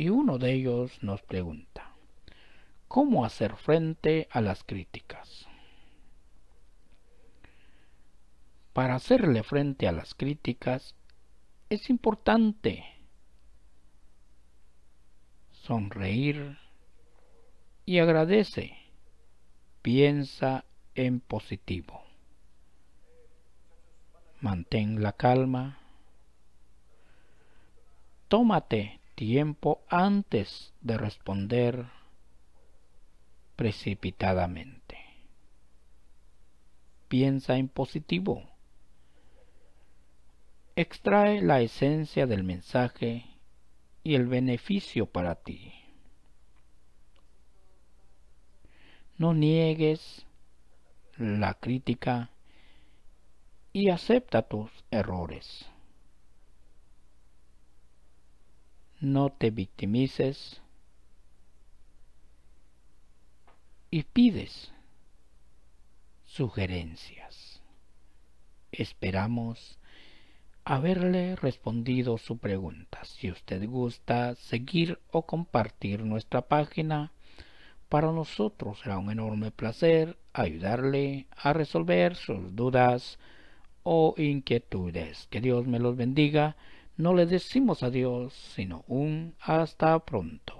y uno de ellos nos pregunta, ¿cómo hacer frente a las críticas? Para hacerle frente a las críticas es importante sonreír y agradece. Piensa en positivo. Mantén la calma. Tómate tiempo antes de responder precipitadamente. Piensa en positivo. Extrae la esencia del mensaje y el beneficio para ti. No niegues la crítica y acepta tus errores. no te victimices y pides sugerencias. Esperamos haberle respondido su pregunta. Si usted gusta seguir o compartir nuestra página, para nosotros será un enorme placer ayudarle a resolver sus dudas o inquietudes. Que Dios me los bendiga no le decimos adiós, sino un hasta pronto.